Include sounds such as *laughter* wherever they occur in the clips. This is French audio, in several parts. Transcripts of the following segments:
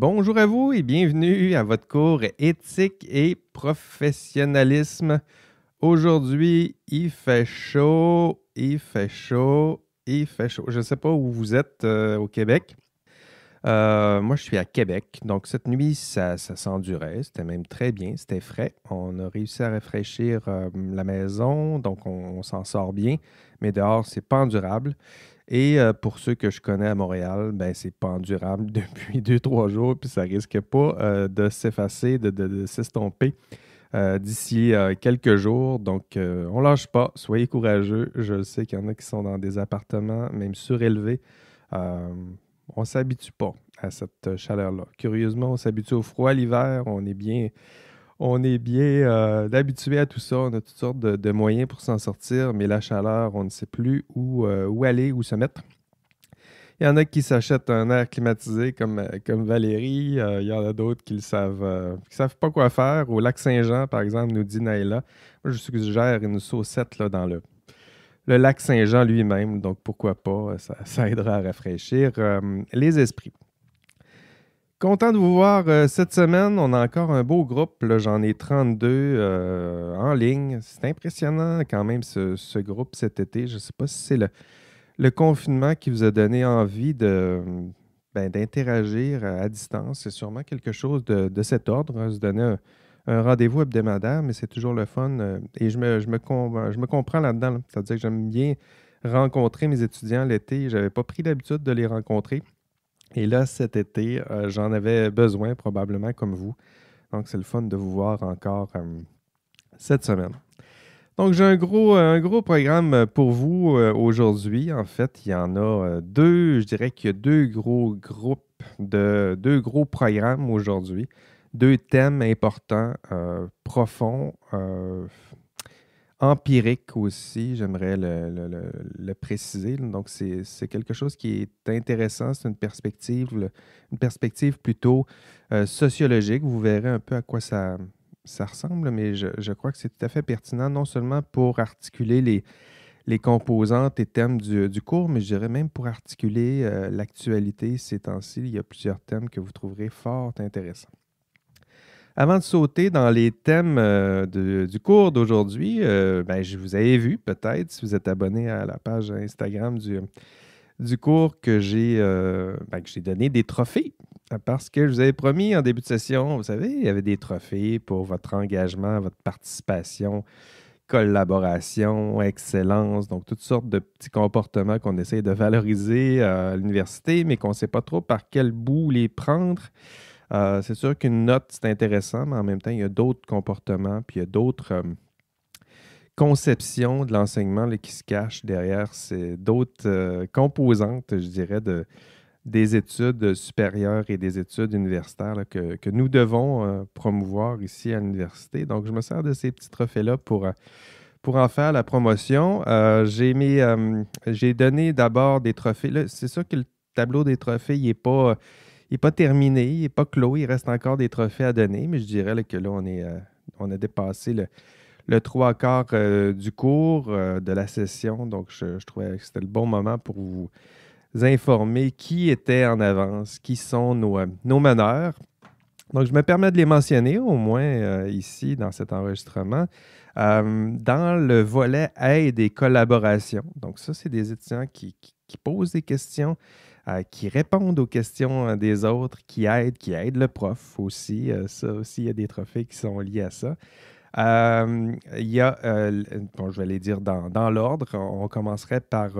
bonjour à vous et bienvenue à votre cours éthique et professionnalisme. Aujourd'hui, il fait chaud, il fait chaud, il fait chaud. Je ne sais pas où vous êtes euh, au Québec. Euh, moi, je suis à Québec. Donc, cette nuit, ça, ça s'endurait. C'était même très bien. C'était frais. On a réussi à rafraîchir euh, la maison. Donc, on, s'en sort bien. Mais dehors, c'est pas endurable. Et euh, pour ceux que je connais à Montréal, ben, c'est endurable *laughs* depuis deux trois jours, puis ça risque pas euh, de s'effacer, de, s'estomper. Euh, d'ici quelques jours. Donc, on on lâche pas. Soyez courageux. Je sais qu'il y en a qui sont dans des appartements, même surélevés. on ne s'habitue pas à cette chaleur-là. Curieusement, on s'habitue au froid l'hiver. On est bien on est bien euh, habitué à tout ça. On a toutes sortes de, moyens pour s'en sortir, mais la chaleur, on ne sait plus où, euh, où aller, où se mettre. Il y en a qui s'achètent un air climatisé comme, euh, comme Valérie. Euh, il y en a d'autres qui ne savent, savent pas quoi faire. Au lac Saint-Jean, par exemple, nous dit Naïla. Moi, je suggère une saucette là, dans le, le lac Saint-Jean lui-même. Donc, pourquoi pas? Ça, ça aidera à rafraîchir les esprits. Content de vous voir euh, cette semaine. On a encore un beau groupe. J'en ai 32 euh, en ligne. C'est impressionnant quand même ce, groupe cet été. Je ne sais pas si c'est le, le, confinement qui vous a donné envie ben, d'interagir à, distance. C'est sûrement quelque chose de, cet ordre. Hein, se donner un, rendez-vous hebdomadaire, mais c'est toujours le fun. Euh, et je me, comprends là-dedans. Là. dedans cest à dire que j'aime bien rencontrer mes étudiants l'été. Je n'avais pas pris l'habitude de les rencontrer. Et là, cet été, euh, j'en avais besoin, probablement comme vous. Donc, c'est le fun de vous voir encore euh, cette semaine. Donc, j'ai un gros, un gros programme pour vous euh, aujourd'hui. En fait, il y en a deux, je dirais qu'il y a deux gros groupes, de, deux gros programmes aujourd'hui, deux thèmes importants, profonds, empirique aussi, j'aimerais le, préciser. Donc, c'est quelque chose qui est intéressant, c'est une perspective, une perspective plutôt euh, sociologique. Vous verrez un peu à quoi ça, ressemble, mais je, crois que c'est tout à fait pertinent, non seulement pour articuler les, composantes et thèmes du, cours, mais je dirais même pour articuler euh, l'actualité ces temps-ci, il y a plusieurs thèmes que vous trouverez fort intéressants. Avant de sauter dans les thèmes euh, du cours d'aujourd'hui, euh, ben, je vous avais vu peut-être si vous êtes abonné à la page Instagram du, du cours euh, ben, que j'ai donné des trophées. Parce que je vous avais promis en début de session, vous savez, il y avait des trophées pour votre engagement, votre participation, collaboration, excellence, donc toutes sortes de petits comportements qu'on essaie de valoriser à l'université, mais qu'on ne sait pas trop par quel bout les prendre. Euh, c'est sûr qu'une note, c'est intéressant, mais en même temps, il y a d'autres comportements, puis il y a d'autres euh, conceptions de l'enseignement qui se cachent derrière. C'est d'autres euh, composantes, je dirais, des études supérieures et des études universitaires que, nous devons promouvoir ici à l'université. Donc, je me sers de ces petits trophées-là pour pour en faire la promotion, j'ai donné d'abord des trophées. c'est sûr que le tableau des trophées, n'est pas, n'est pas terminé, il n'est pas clos, il reste encore des trophées à donner, mais je dirais que là, on, est, euh, on a dépassé le, le trois quarts euh, du cours euh, de la session. Donc, je, trouvais que c'était le bon moment pour vous informer qui était en avance, qui sont nos, nos meneurs. Donc, je me permets de les mentionner, au moins ici, dans cet enregistrement. dans le volet aide et collaboration, donc ça, c'est des étudiants qui, posent des questions, euh, qui répondent aux questions euh, des autres, qui aident, qui aident le prof aussi. Euh, ça aussi, il y a des trophées qui sont liés à ça. il y a, bon, je vais les dire dans, dans l'ordre, on commencerait par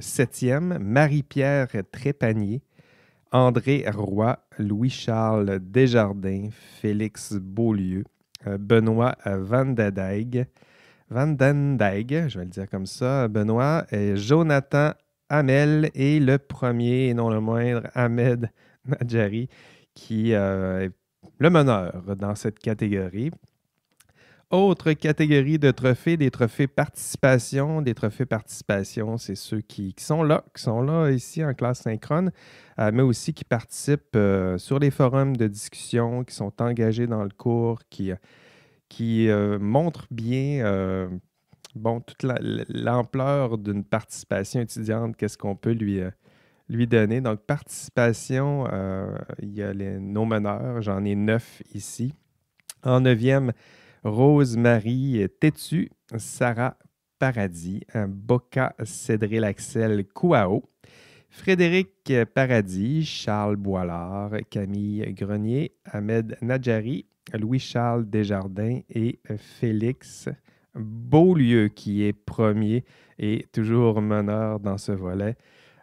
septième, Marie-Pierre Trépanier, André Roy, Louis-Charles Desjardins, Félix Beaulieu, Benoît Van Dandijk, je vais le dire comme ça, Benoît, et Jonathan Amel et le premier, et non le moindre, Ahmed Nadjari, qui euh, est le meneur dans cette catégorie. Autre catégorie de trophées, des trophées participation. Des trophées participation, c'est ceux qui, sont là, qui sont là ici en classe synchrone, euh, mais aussi qui participent euh, sur les forums de discussion, qui sont engagés dans le cours, qui, qui montrent bien bon, toute l'ampleur d'une participation étudiante, qu'est-ce qu'on peut lui, euh, lui donner. Donc, participation, euh, il y a les, noms meneurs, j'en ai neuf ici. En neuvième, Rose-Marie Tétu, Sarah Paradis, Boca Cédric Axel Kouao, Frédéric Paradis, Charles Boilard, Camille Grenier, Ahmed Nadjari, Louis-Charles Desjardins et Félix Beaulieu qui est premier et toujours meneur dans ce volet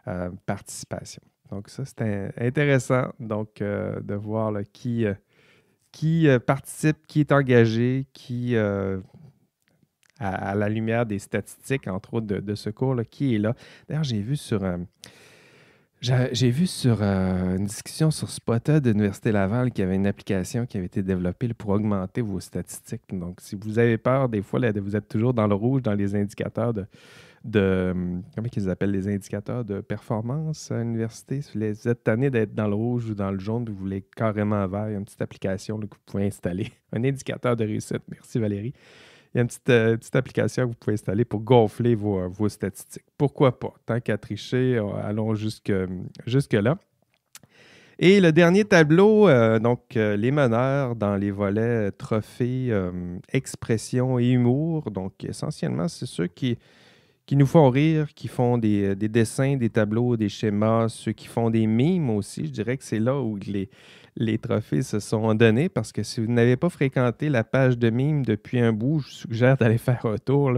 euh, participation. Donc ça, c'est intéressant donc, euh, de voir qui, euh, qui participe, qui est engagé, qui, à, la lumière des statistiques, entre autres, de, ce cours, qui est là. D'ailleurs, j'ai vu sur j'ai vu sur euh, une discussion sur Spota de l'Université Laval qu'il y avait une application qui avait été développée pour augmenter vos statistiques. Donc, si vous avez peur, des fois, vous êtes toujours dans le rouge, dans les indicateurs de. Hum, comment ils appellent les indicateurs de performance à l'université? Si vous êtes tanné d'être dans le rouge ou dans le jaune, vous voulez carrément vert, il y a une petite application que vous pouvez installer. *laughs* Un indicateur de réussite. Merci Valérie il y a une euh, petite, application que vous pouvez installer pour gonfler vos, euh, statistiques. Pourquoi pas? Tant qu'à tricher, euh, allons jusque-là. et le dernier tableau, donc les meneurs dans les volets trophées, expression et humour. Donc essentiellement, c'est ceux qui, qui nous font rire, qui font des, des, dessins, des tableaux, des schémas, ceux qui font des mimes aussi. Je dirais que c'est là où les, les trophées se sont donnés parce que si vous n'avez pas fréquenté la page de mime depuis un bout, je vous suggère d'aller *laughs* faire un tour.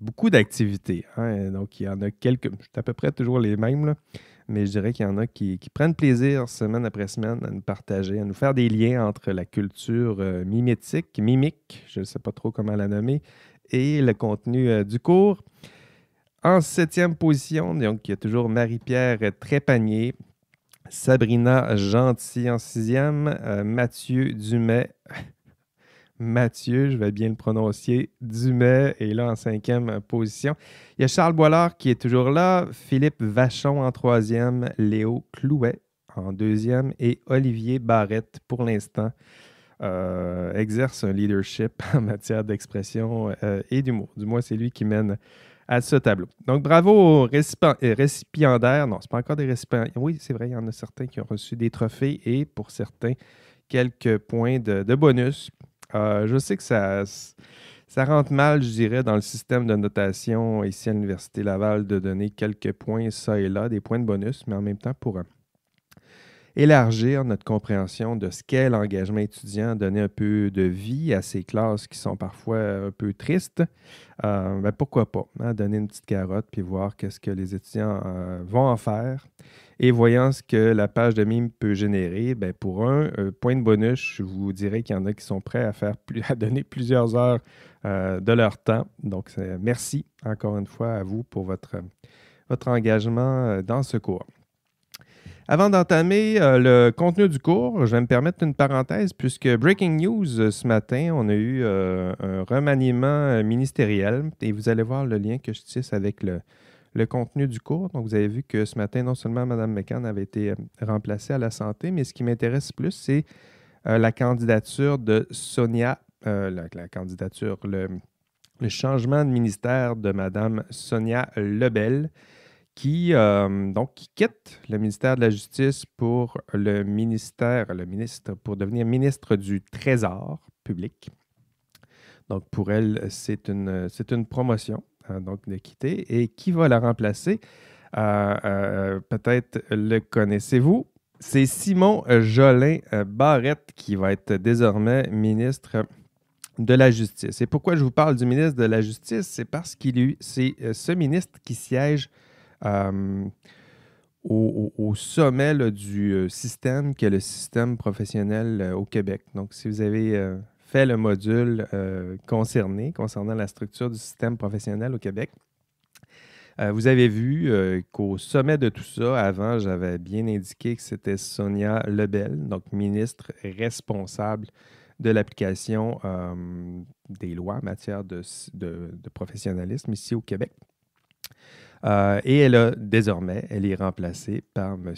Beaucoup d'activités. Hein, donc, il y en a quelques, c'est à peu près toujours les mêmes, mais je dirais qu'il y en a qui, prennent plaisir semaine après semaine à nous partager, à nous faire des liens entre la culture euh, mimétique, mimique, je ne sais pas trop comment la nommer, et le contenu euh, du cours. En septième position, donc, il y a toujours Marie-Pierre Trépanier Sabrina Gentil en sixième, euh, Mathieu Dumais. *laughs* Mathieu, je vais bien le prononcer, Dumais est là en cinquième position. Il y a Charles Boilard qui est toujours là, Philippe Vachon en troisième, Léo Clouet en deuxième et Olivier Barrette pour l'instant euh, exerce un leadership *laughs* en matière d'expression euh, et d'humour. Du moins, c'est lui qui mène à ce tableau. Donc, bravo aux récipiendaires. Euh, non, ce pas encore des récipiendaires. Oui, c'est vrai, il y en a certains qui ont reçu des trophées et pour certains, quelques points de, bonus. Euh, je sais que ça, ça rentre mal, je dirais, dans le système de notation ici à l'Université Laval de donner quelques points ça et là, des points de bonus, mais en même temps, pour un. Euh, élargir notre compréhension de ce qu'est l'engagement étudiant, donner un peu de vie à ces classes qui sont parfois un peu tristes, euh, ben, pourquoi pas? Hein, donner une petite carotte puis voir qu'est-ce que les étudiants euh, vont en faire. Et voyant ce que la page de mime peut générer, ben, pour un euh, point de bonus, je vous dirais qu'il y en a qui sont prêts à, faire plus, à donner plusieurs heures de leur temps. Donc, merci encore une fois à vous pour votre, votre engagement dans ce cours. Avant d'entamer euh, le contenu du cours, je vais me permettre une parenthèse puisque Breaking News euh, ce matin, on a eu euh, un remaniement ministériel et vous allez voir le lien que je tisse avec le, contenu du cours. Donc, vous avez vu que ce matin, non seulement Mme McCann avait été remplacée à la santé, mais ce qui m'intéresse plus, c'est la candidature de Sonia, la, candidature, le, le, changement de ministère de Mme Sonia Lebel qui, euh, donc, quitte le ministère de la Justice pour le ministère, le ministre, pour devenir ministre du Trésor public. Donc, pour elle, c'est une, c'est une promotion, hein, donc, de quitter. Et qui va la remplacer? Euh, euh, peut-être le connaissez-vous. C'est Simon Jolin Barrette qui va être désormais ministre de la Justice. Et pourquoi je vous parle du ministre de la Justice? C'est parce qu'il c'est ce ministre qui siège euh, au, sommet du euh, système qu'est le système professionnel euh, au Québec. Donc, si vous avez fait le module concerné, concernant la structure du système professionnel au Québec, vous avez vu qu'au sommet de tout ça, avant, j'avais bien indiqué que c'était Sonia Lebel, donc ministre responsable de l'application des lois en matière de, professionnalisme ici au Québec. Euh, et elle a désormais, elle est remplacée par M.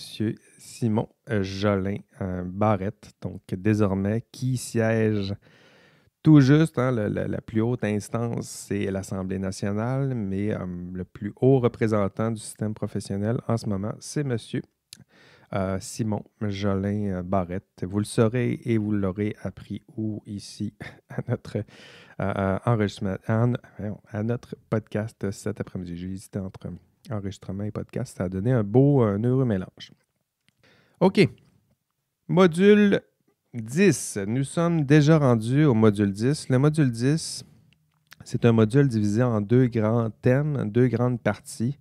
Simon euh, Jolin euh, Barrette, donc désormais qui siège tout juste, hein, la plus haute instance, c'est l'Assemblée nationale, mais le plus haut représentant du système professionnel en ce moment, c'est M. Euh, Simon Jolin euh, Barrette. Vous le saurez et vous l'aurez appris où ici *laughs* à notre euh, à notre podcast cet après-midi. J'ai hésité entre enregistrement et podcast. Ça a donné un beau, un heureux mélange. OK. Module 10. Nous sommes déjà rendus au module 10. Le module 10, c'est un module divisé en deux grands thèmes, deux grandes parties.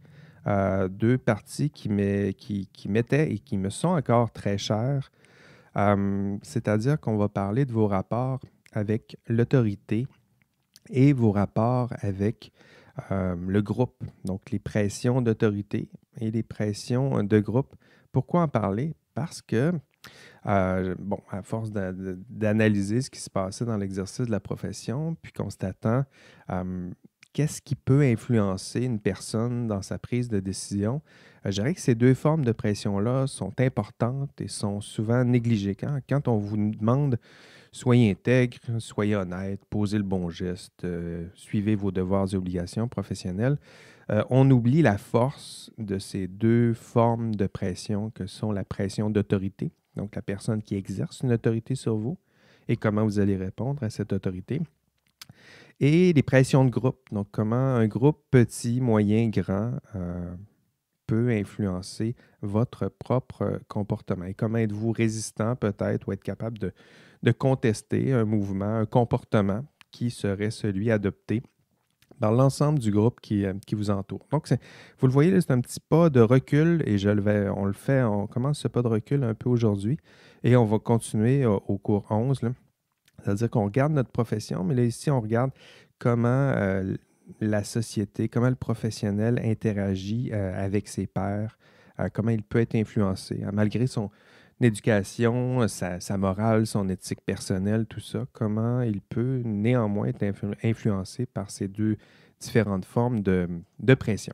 Euh, deux parties qui, m'étaient et qui me sont encore très chères. Euh, c'est-à-dire qu'on va parler de vos rapports avec l'autorité et vos rapports avec euh, le groupe, donc les pressions d'autorité et les pressions de groupe. Pourquoi en parler? Parce que, bon, à force d'analyser ce qui se passait dans l'exercice de la profession, puis constatant qu'est-ce qui peut influencer une personne dans sa prise de décision, euh, je dirais que ces deux formes de pression-là sont importantes et sont souvent négligées. Quand, on vous demande soyez intègre, soyez honnête, posez le bon geste, euh, suivez vos devoirs et obligations professionnelles, euh, on oublie la force de ces deux formes de pression que sont la pression d'autorité, donc la personne qui exerce une autorité sur vous et comment vous allez répondre à cette autorité, et les pressions de groupe, donc comment un groupe petit, moyen, grand euh, peut influencer votre propre comportement. Et comment êtes-vous résistant peut-être ou être capable de, contester un mouvement, un comportement qui serait celui adopté par l'ensemble du groupe qui, euh, vous entoure. Donc, vous le voyez, c'est un petit pas de recul et je le vais, on le fait, on commence ce pas de recul un peu aujourd'hui et on va continuer au, cours 11. Là. C'est-à-dire qu'on regarde notre profession, mais là, ici, on regarde comment euh, la société, comment le professionnel interagit euh, avec ses pairs, euh, comment il peut être influencé, hein. malgré son éducation, sa, morale, son éthique personnelle, tout ça, comment il peut néanmoins être influencé par ces deux différentes formes de, pression.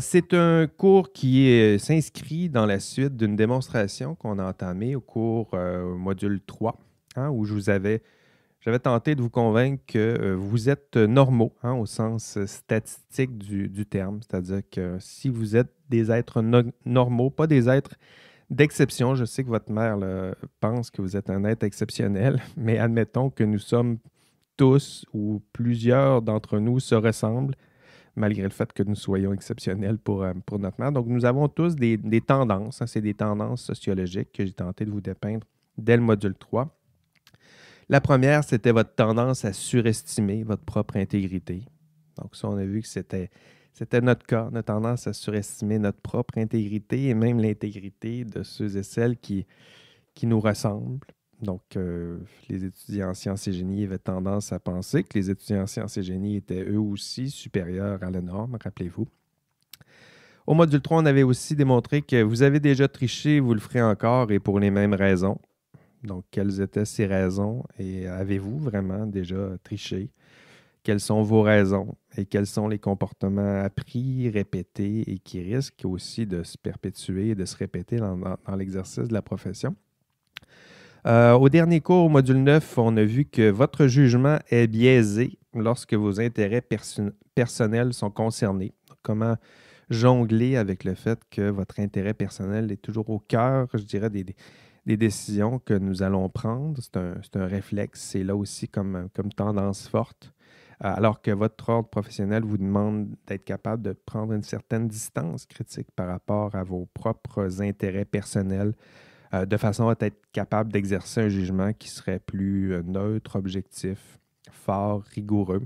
c'est un cours qui s'inscrit dans la suite d'une démonstration qu'on a entamée au cours module 3 Hein, où je vous j'avais tenté de vous convaincre que euh, vous êtes euh, normaux hein, au sens euh, statistique du, terme, c'est-à-dire que si vous êtes des êtres normaux, pas des êtres d'exception, je sais que votre mère pense que vous êtes un être exceptionnel, *laughs* mais admettons que nous sommes tous ou plusieurs d'entre nous se ressemblent malgré le fait que nous soyons exceptionnels pour, pour notre mère. Donc, nous avons tous des, tendances. Hein, c'est des tendances sociologiques que j'ai tenté de vous dépeindre dès le module 3. La première, c'était votre tendance à surestimer votre propre intégrité. Donc, ça, on a vu que c'était, c'était notre cas, notre tendance à surestimer notre propre intégrité et même l'intégrité de ceux et celles qui, qui nous ressemblent. Donc, euh, les étudiants en sciences et génie avaient tendance à penser que les étudiants en sciences et génie étaient eux aussi supérieurs à la norme, rappelez-vous. Au module 3, on avait aussi démontré que vous avez déjà triché, vous le ferez encore et pour les mêmes raisons. Donc, quelles étaient ces raisons et avez-vous vraiment déjà triché? Quelles sont vos raisons et quels sont les comportements appris, répétés et qui risquent aussi de se perpétuer et de se répéter dans, l'exercice de la profession? Euh, au dernier cours, au module 9, on a vu que votre jugement est biaisé lorsque vos intérêts personnels sont concernés. Comment jongler avec le fait que votre intérêt personnel est toujours au cœur, je dirais, des, des décisions que nous allons prendre. C'est un, un, réflexe, c'est là aussi comme, comme tendance forte. Euh, alors que votre ordre professionnel vous demande d'être capable de prendre une certaine distance critique par rapport à vos propres intérêts personnels, euh, de façon à être capable d'exercer un jugement qui serait plus euh, neutre, objectif, fort, rigoureux.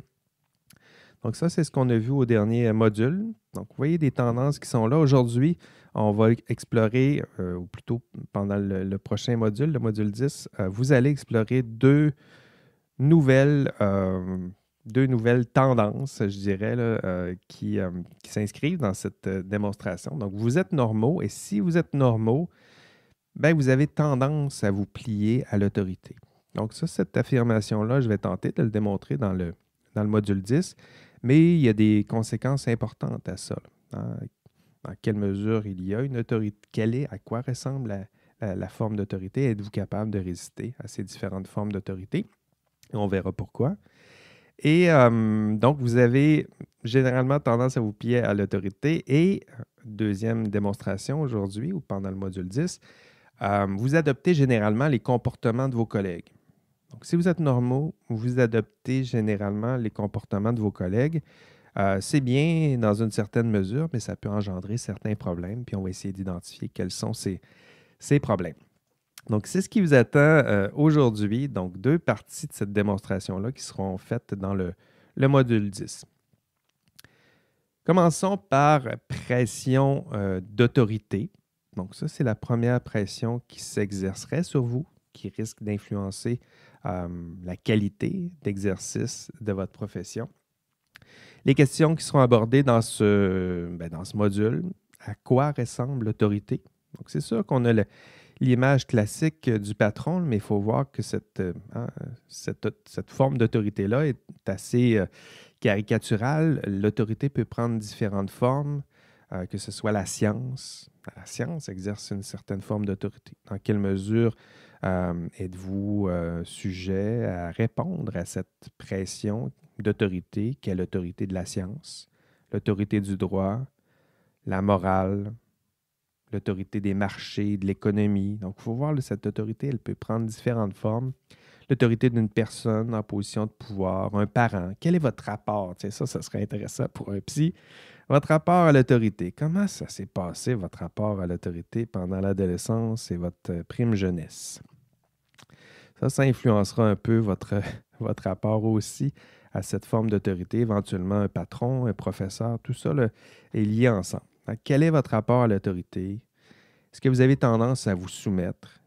Donc ça, c'est ce qu'on a vu au dernier module. Donc, vous voyez des tendances qui sont là aujourd'hui. On va explorer, euh, ou plutôt pendant le, prochain module, le module 10, euh, vous allez explorer deux nouvelles, euh, deux nouvelles tendances, je dirais, qui, s'inscrivent dans cette démonstration. Donc, vous êtes normaux et si vous êtes normaux, ben, vous avez tendance à vous plier à l'autorité. Donc, ça, cette affirmation-là, je vais tenter de le démontrer dans le, le module 10, mais il y a des conséquences importantes à ça. Hein, dans quelle mesure il y a une autorité, quelle est, à quoi ressemble la, forme d'autorité, êtes-vous capable de résister à ces différentes formes d'autorité? On verra pourquoi. Et euh, donc, vous avez généralement tendance à vous plier à l'autorité. Et deuxième démonstration aujourd'hui ou pendant le module 10, euh, vous adoptez généralement les comportements de vos collègues. Donc, si vous êtes normaux, vous adoptez généralement les comportements de vos collègues. Euh, c'est bien dans une certaine mesure, mais ça peut engendrer certains problèmes, puis on va essayer d'identifier quels sont ces, problèmes. Donc, c'est ce qui vous attend euh, aujourd'hui. Donc, deux parties de cette démonstration-là qui seront faites dans le, module 10. Commençons par pression euh, d'autorité. Donc, ça, c'est la première pression qui s'exercerait sur vous, qui risque d'influencer la qualité d'exercice de votre profession les questions qui seront abordées dans ce, ben, dans ce module. À quoi ressemble l'autorité? Donc, c'est sûr qu'on a l'image classique du patron, mais il faut voir que cette, euh, hein, cette, cette, forme d'autorité-là est assez euh, caricaturale. L'autorité peut prendre différentes formes, euh, que ce soit la science. La science exerce une certaine forme d'autorité. Dans quelle mesure euh, êtes-vous euh, sujet à répondre à cette pression d'autorité qu'est l'autorité de la science, l'autorité du droit, la morale, l'autorité des marchés, de l'économie. Donc, il faut voir que cette autorité, elle peut prendre différentes formes. L'autorité d'une personne en position de pouvoir, un parent. Quel est votre rapport? ça, ça serait intéressant pour un psy. Votre rapport à l'autorité. Comment ça s'est passé, votre rapport à l'autorité pendant l'adolescence et votre euh, prime jeunesse? Ça, ça influencera un peu votre, *laughs* votre rapport aussi à cette forme d'autorité, éventuellement un patron, un professeur, tout ça est lié ensemble. quel est votre rapport à l'autorité? Est-ce que vous avez tendance à vous soumettre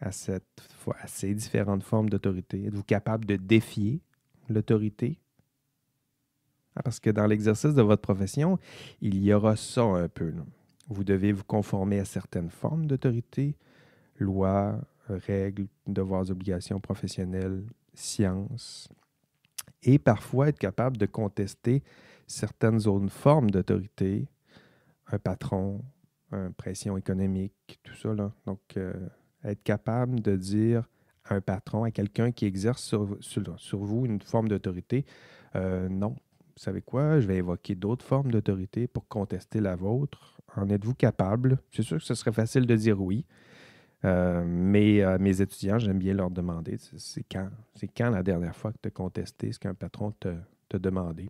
à, cette, à ces différentes formes d'autorité? Êtes-vous capable de défier l'autorité? Ah, parce que dans l'exercice de votre profession, il y aura ça un peu. Vous devez vous conformer à certaines formes d'autorité, lois, règles, devoirs, obligations professionnelles, sciences, et parfois être capable de contester certaines autres formes d'autorité, un patron, une pression économique, tout ça. Là. Donc, euh, être capable de dire à un patron, à quelqu'un qui exerce sur, vous une forme d'autorité, euh, non, vous savez quoi, je vais évoquer d'autres formes d'autorité pour contester la vôtre. En êtes-vous capable? C'est sûr que ce serait facile de dire oui, euh, mais euh, mes étudiants, j'aime bien leur demander c'est quand, c'est quand la dernière fois que tu as contesté ce qu'un patron t'a demandé.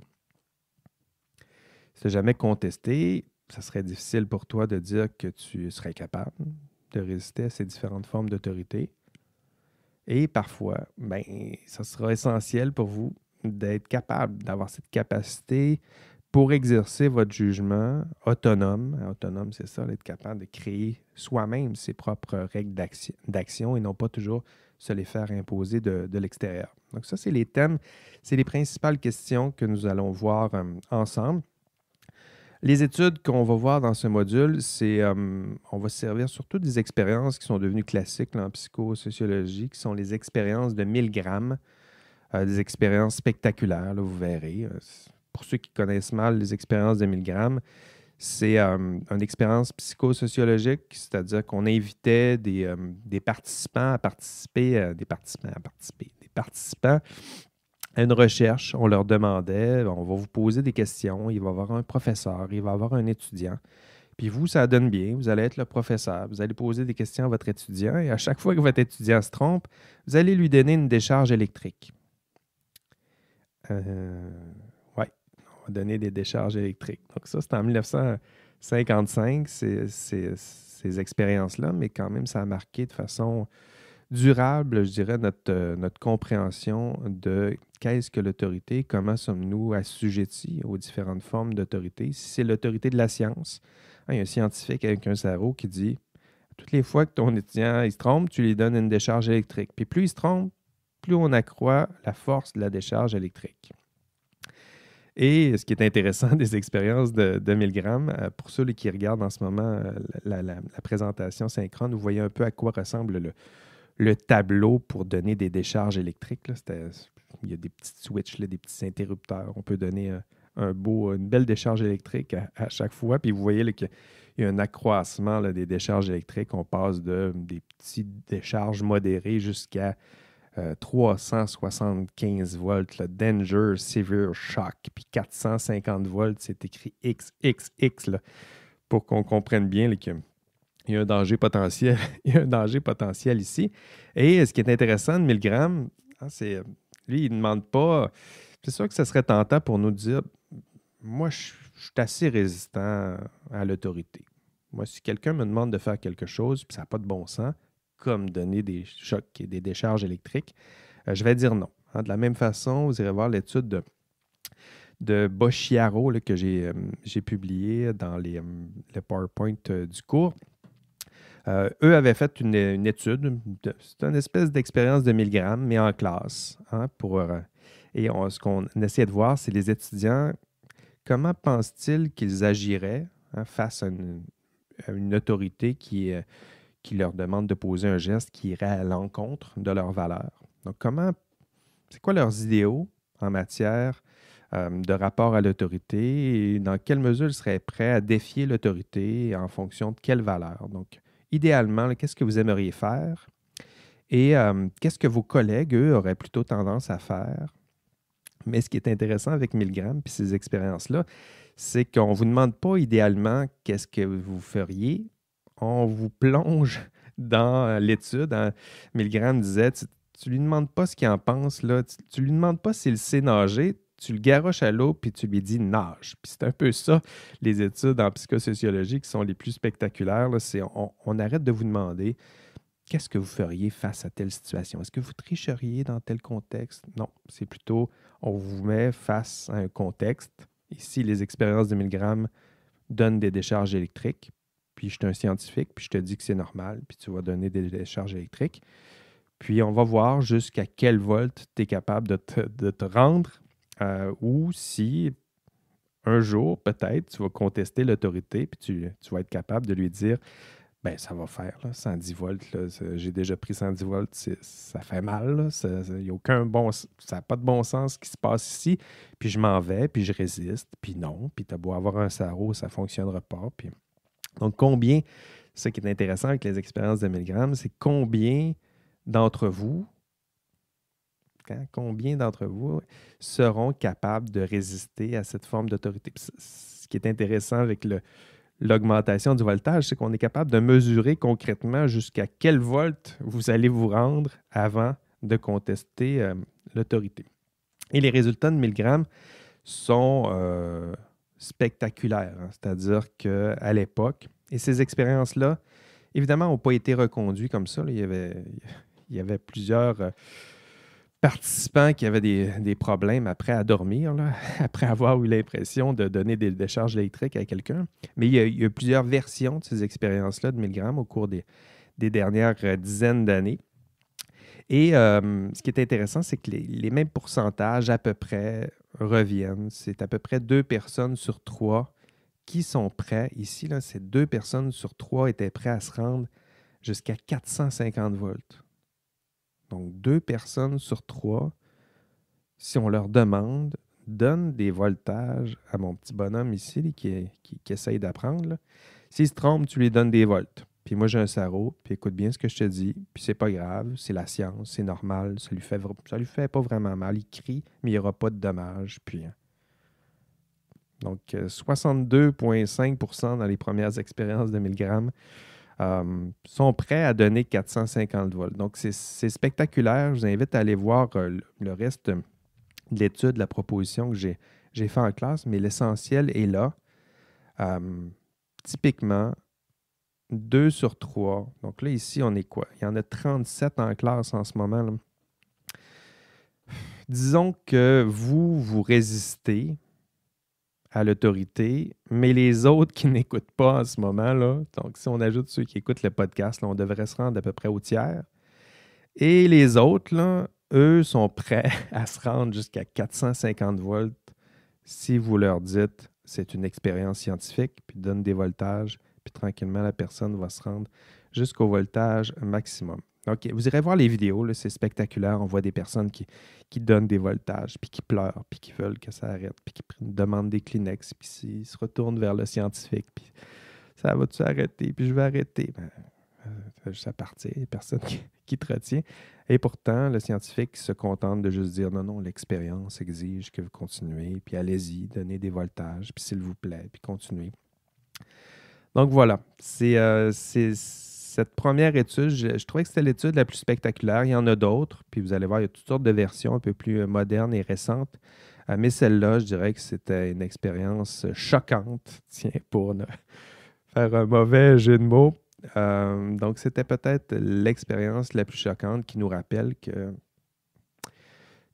Si tu jamais contesté, ça serait difficile pour toi de dire que tu serais capable de résister à ces différentes formes d'autorité. Et parfois, ben, ça sera essentiel pour vous d'être capable, d'avoir cette capacité pour exercer votre jugement autonome, autonome, c'est ça, être capable de créer soi-même ses propres règles d'action et non pas toujours se les faire imposer de, l'extérieur. Donc ça, c'est les thèmes, c'est les principales questions que nous allons voir euh, ensemble. Les études qu'on va voir dans ce module, c'est euh, on va servir surtout des expériences qui sont devenues classiques en psychosociologie, qui sont les expériences de 1000 grammes, euh, des expériences spectaculaires, là, vous verrez pour ceux qui connaissent mal les expériences de Milgram, c'est euh, une expérience psychosociologique, c'est-à-dire qu'on invitait des, euh, participants à participer, euh, des participants à participer, des participants à une recherche. On leur demandait, on va vous poser des questions, il va y avoir un professeur, il va y avoir un étudiant. Puis vous, ça donne bien, vous allez être le professeur, vous allez poser des questions à votre étudiant et à chaque fois que votre étudiant se trompe, vous allez lui donner une décharge électrique. Euh, donner des décharges électriques. Donc ça, c'est en 1955, ces, ces, expériences-là, mais quand même, ça a marqué de façon durable, je dirais, notre, euh, notre compréhension de qu'est-ce que l'autorité, comment sommes-nous assujettis aux différentes formes d'autorité. Si c'est l'autorité de la science, hein, il y a un scientifique avec un cerveau qui dit toutes les fois que ton étudiant il se trompe, tu lui donnes une décharge électrique. Puis plus il se trompe, plus on accroît la force de la décharge électrique. Et ce qui est intéressant *laughs* des expériences de, 2000 grammes, euh, pour ceux qui regardent en ce moment euh, la, présentation synchrone, vous voyez un peu à quoi ressemble le, tableau pour donner des décharges électriques. Il y a des petits switches, des petits interrupteurs. On peut donner euh, une belle décharge électrique à, chaque fois. Puis vous voyez qu'il y a un accroissement des décharges électriques. On passe de des petites décharges modérées jusqu'à 375 euh, volts, le Danger Severe Shock, puis 450 volts, c'est écrit XXX là, pour qu'on comprenne bien qu'il y a un danger potentiel. *laughs* il y a un danger potentiel ici. Et ce qui est intéressant de 1000 grammes, hein, c'est lui, il ne demande pas. C'est sûr que ce serait tentant pour nous dire moi, je, je suis assez résistant à l'autorité. Moi, si quelqu'un me demande de faire quelque chose, puis ça n'a pas de bon sens, comme donner des chocs et des décharges électriques? Euh, je vais dire non. Hein, de la même façon, vous irez voir l'étude de, de Boschiaro que j'ai euh, publié publiée dans euh, le PowerPoint du cours. eux avaient fait une, étude, c'est une espèce d'expérience de 1000 grammes, mais en classe. Hein, et ce qu'on essayait de voir, c'est les étudiants, comment pensent-ils qu'ils agiraient hein, face à une, autorité qui, est, qui leur demande de poser un geste qui irait à l'encontre de leurs valeurs. Donc, comment, c'est quoi leurs idéaux en matière euh, de rapport à l'autorité et dans quelle mesure ils seraient prêts à défier l'autorité en fonction de quelles valeurs? Donc, idéalement, qu'est-ce que vous aimeriez faire et euh, qu'est-ce que vos collègues, eux, auraient plutôt tendance à faire? Mais ce qui est intéressant avec Milgram et ces expériences-là, c'est qu'on ne vous demande pas idéalement qu'est-ce que vous feriez, on vous plonge *laughs* dans euh, l'étude. Hein. Milgram disait, tu, ne lui demandes pas ce qu'il en pense, là. Tu, ne lui demandes pas s'il sait nager, tu le garoches à l'eau, puis tu lui dis nage. Puis c'est un peu ça, les études en psychosociologie qui sont les plus spectaculaires. C'est on, on, arrête de vous demander qu'est-ce que vous feriez face à telle situation? Est-ce que vous tricheriez dans tel contexte? Non, c'est plutôt on vous met face à un contexte. Ici, les expériences de Milgram donnent des décharges électriques puis je suis un scientifique, puis je te dis que c'est normal, puis tu vas donner des charges électriques. Puis on va voir jusqu'à quel volt tu es capable de te, rendre euh, ou si un jour, peut-être, tu vas contester l'autorité, puis tu, vas être capable de lui dire ben ça va faire, 110 volts, j'ai déjà pris 110 volts, ça fait mal, il a aucun bon ça n'a pas de bon sens ce qui se passe ici, puis je m'en vais, puis je résiste, puis non, puis tu as beau avoir un sarreau, ça ne fonctionnera pas, puis... Donc, combien, ce qui est intéressant avec les expériences de 1000 grammes, c'est combien d'entre vous, hein, combien d'entre vous seront capables de résister à cette forme d'autorité. Ce qui est intéressant avec l'augmentation du voltage, c'est qu'on est capable de mesurer concrètement jusqu'à quel volt vous allez vous rendre avant de contester euh, l'autorité. Et les résultats de 1000 grammes sont, euh, spectaculaire. Hein. C'est-à-dire qu'à l'époque, et ces expériences-là, évidemment, n'ont pas été reconduites comme ça. Il, y avait, plusieurs euh, participants qui avaient des, problèmes après à dormir, *laughs* après avoir eu l'impression de donner des décharges électriques à quelqu'un. Mais il y, a, eu plusieurs versions de ces expériences-là de Milgram au cours des, dernières euh, dizaines d'années. Et euh, ce qui est intéressant, c'est que les, les, mêmes pourcentages à peu près reviennent. C'est à peu près deux personnes sur trois qui sont prêts. Ici, là, ces deux personnes sur trois étaient prêts à se rendre jusqu'à 450 volts. Donc, deux personnes sur trois, si on leur demande, donne des voltages à mon petit bonhomme ici qui, qui, qui essaye d'apprendre. S'il se trompe, tu lui donnes des volts puis moi j'ai un sarreau, puis écoute bien ce que je te dis, puis c'est pas grave, c'est la science, c'est normal, ça lui fait ça lui fait pas vraiment mal, il crie, mais il n'y aura pas de dommages, puis hein. donc 62,5% euh, dans les premières expériences de 1000 grammes euh, sont prêts à donner 450 volts. Donc c'est spectaculaire, je vous invite à aller voir euh, le reste de l'étude, la proposition que j'ai faite en classe, mais l'essentiel est là. typiquement, 2 sur 3. Donc là, ici, on est quoi? Il y en a 37 en classe en ce moment. Disons que vous, vous résistez à l'autorité, mais les autres qui *laughs* n'écoutent pas en ce moment, là, donc si on ajoute ceux qui écoutent le podcast, on devrait se rendre à peu près au tiers. Et les autres, là, eux, sont prêts *laughs* à se rendre jusqu'à 450 volts si vous leur dites c'est une expérience scientifique, puis donne des voltages puis tranquillement, la personne va se rendre jusqu'au voltage maximum. OK, vous irez voir les vidéos, c'est spectaculaire. On voit des personnes qui, donnent des voltages, puis qui pleurent, puis qui veulent que ça arrête, puis qui demandent des Kleenex, puis s'ils se retournent vers le scientifique, puis ça va-tu arrêter, puis je vais arrêter. ça ben, euh, juste personne qui, *laughs* qui, te retient. Et pourtant, le scientifique se contente de juste dire non, non, l'expérience exige que vous continuez, puis allez-y, donnez des voltages, puis s'il vous plaît, puis continuez. Donc voilà, euh, c'est cette première étude. Je, trouvais que c'était l'étude la plus spectaculaire. Il y en a d'autres, puis vous allez voir, il y a toutes sortes de versions un peu plus euh, modernes et récentes. Euh, mais celle-là, je dirais que c'était une expérience choquante, *laughs* tiens, pour ne faire un mauvais jeu de mots. donc, c'était peut-être l'expérience la plus choquante qui nous rappelle que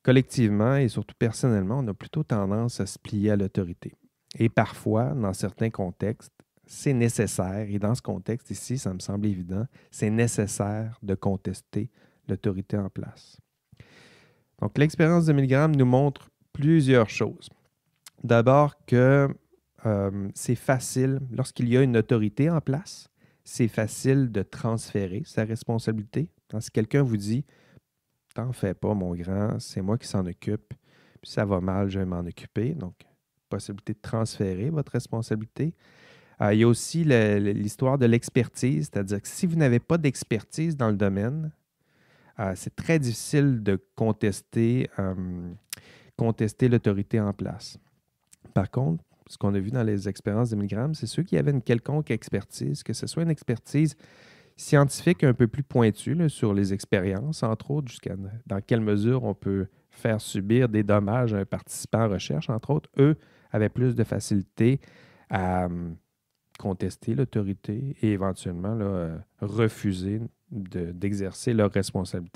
collectivement et surtout personnellement, on a plutôt tendance à se plier à l'autorité. Et parfois, dans certains contextes, c'est nécessaire, et dans ce contexte ici, ça me semble évident, c'est nécessaire de contester l'autorité en place. Donc l'expérience de Milgram nous montre plusieurs choses. D'abord que euh, c'est facile, lorsqu'il y a une autorité en place, c'est facile de transférer sa responsabilité. si quelqu'un vous dit T'en fais pas, mon grand, c'est moi qui s'en occupe, puis ça va mal, je vais m'en occuper. Donc, possibilité de transférer votre responsabilité. Euh, il y a aussi l'histoire de l'expertise, c'est-à-dire que si vous n'avez pas d'expertise dans le domaine, euh, c'est très difficile de contester, euh, contester l'autorité en place. Par contre, ce qu'on a vu dans les expériences de c'est ceux qui avaient une quelconque expertise, que ce soit une expertise scientifique un peu plus pointue sur les expériences, entre autres, jusqu'à dans quelle mesure on peut faire subir des dommages à un participant en recherche, entre autres, eux avaient plus de facilité à contester l'autorité et éventuellement euh, refuser d'exercer de, leurs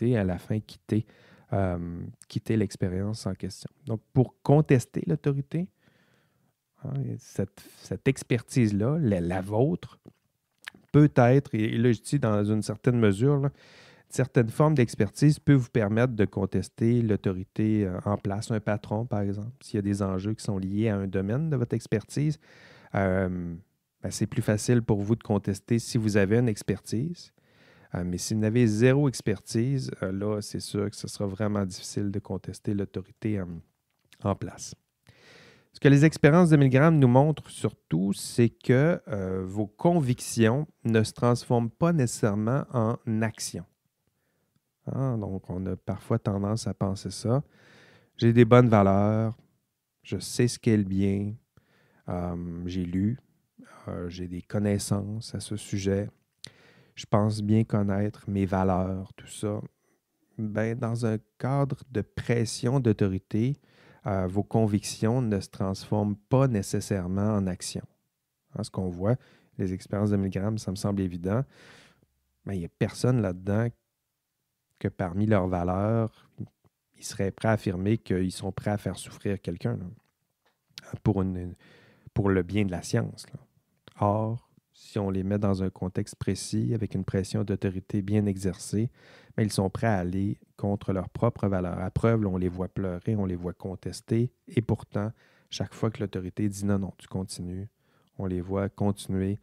et à la fin quitter, euh, quitter l'expérience en question. Donc, pour contester l'autorité, hein, cette, expertise-là, la, vôtre, peut être, et là je dis dans une certaine mesure, certaines formes d'expertise peuvent vous permettre de contester l'autorité euh, en place, un patron par exemple, s'il y a des enjeux qui sont liés à un domaine de votre expertise. Ben, c'est plus facile pour vous de contester si vous avez une expertise. Euh, mais si vous n'avez zéro expertise, euh, là, c'est sûr que ce sera vraiment difficile de contester l'autorité en place. Ce que les expériences de Milgram nous montrent surtout, c'est que euh, vos convictions ne se transforment pas nécessairement en action. Ah, donc, on a parfois tendance à penser ça. J'ai des bonnes valeurs, je sais ce qu'est le bien, j'ai lu, euh, j'ai des connaissances à ce sujet, je pense bien connaître mes valeurs, tout ça. Ben, dans un cadre de pression d'autorité, euh, vos convictions ne se transforment pas nécessairement en action. Hein, ce qu'on voit, les expériences de Milgram, ça me semble évident, mais il n'y a personne là-dedans que parmi leurs valeurs, ils seraient prêts à affirmer qu'ils sont prêts à faire souffrir quelqu'un pour, pour le bien de la science. Or, si on les met dans un contexte précis, avec une pression d'autorité bien exercée, mais ils sont prêts à aller contre leurs propres valeurs. À preuve, on les voit pleurer, on les voit contester, et pourtant, chaque fois que l'autorité dit non, non, tu continues, on les voit continuer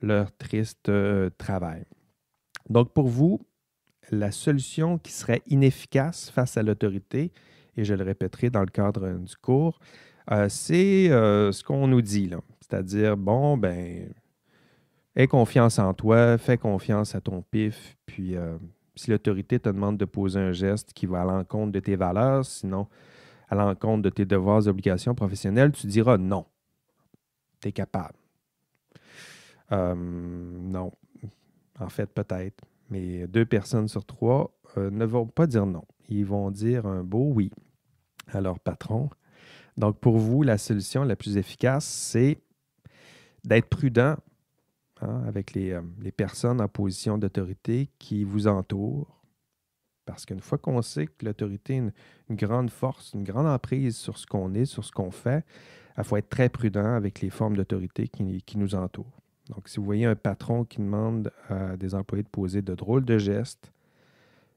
leur triste euh, travail. Donc pour vous, la solution qui serait inefficace face à l'autorité, et je le répéterai dans le cadre du cours, euh, c'est euh, ce qu'on nous dit là. C'est-à-dire, bon, ben, aie confiance en toi, fais confiance à ton pif, puis euh, si l'autorité te demande de poser un geste qui va à l'encontre de tes valeurs, sinon à l'encontre de tes devoirs et obligations professionnelles, tu diras non. Tu es capable. Euh, non. En fait, peut-être. Mais deux personnes sur trois euh, ne vont pas dire non. Ils vont dire un beau oui à leur patron. Donc, pour vous, la solution la plus efficace, c'est d'être prudent hein, avec euh, les, personnes en position d'autorité qui vous entourent. Parce qu'une fois qu'on sait que l'autorité a une, grande force, une grande emprise sur ce qu'on est, sur ce qu'on fait, il faut être très prudent avec les formes d'autorité qui, nous entourent. Donc, si vous voyez un patron qui demande à des employés de poser de drôles de gestes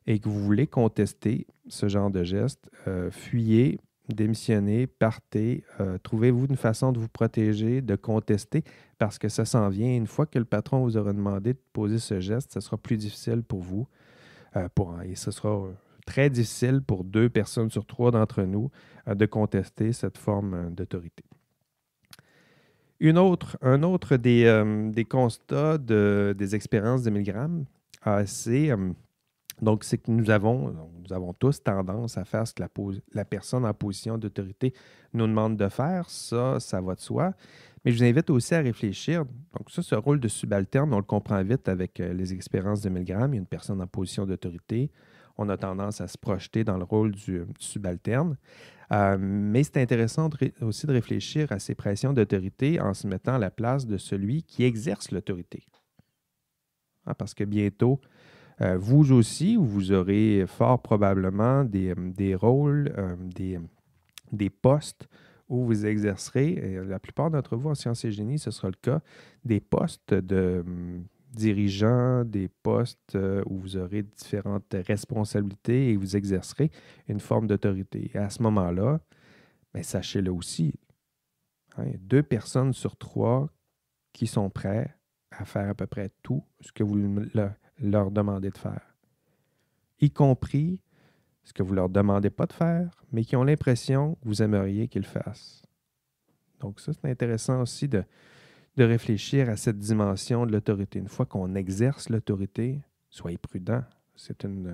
et que vous voulez contester ce genre de gestes, euh, fuyez démissionnez, partez, euh, trouvez-vous une façon de vous protéger, de contester, parce que ça s'en vient. Une fois que le patron vous aura demandé de poser ce geste, ce sera plus difficile pour vous. Euh, pour, et ce sera euh, très difficile pour deux personnes sur trois d'entre nous de contester cette forme d'autorité. Une autre, un autre des, constats de, des expériences de Milgram, c'est donc, c'est que nous avons, nous avons tous tendance à faire ce que la, personne en position d'autorité nous demande de faire. Ça, ça va de soi. Mais je vous invite aussi à réfléchir. Donc, ça, ce rôle de subalterne, on le comprend vite avec euh, les expériences de Milgram. Il y a une personne en position d'autorité. On a tendance à se projeter dans le rôle du, euh, subalterne. Euh, mais c'est intéressant aussi de réfléchir à ces pressions d'autorité en se mettant à la place de celui qui exerce l'autorité. Ah, parce que bientôt, euh, vous aussi, vous aurez fort probablement des, euh, rôles, euh, des, postes où vous exercerez, et la plupart d'entre vous en sciences et génie, ce sera le cas, des postes de hum, dirigeants, des postes où vous aurez différentes responsabilités et vous exercerez une forme d'autorité. À ce moment-là, mais ben, sachez-le aussi, hein, deux personnes sur trois qui sont prêtes à faire à peu près tout ce que vous, le, leur demander de faire, y compris ce que vous ne leur demandez pas de faire, mais qui ont l'impression que vous aimeriez qu'ils fassent. Donc ça, c'est intéressant aussi de, réfléchir à cette dimension de l'autorité. Une fois qu'on exerce l'autorité, soyez prudent. C'est une,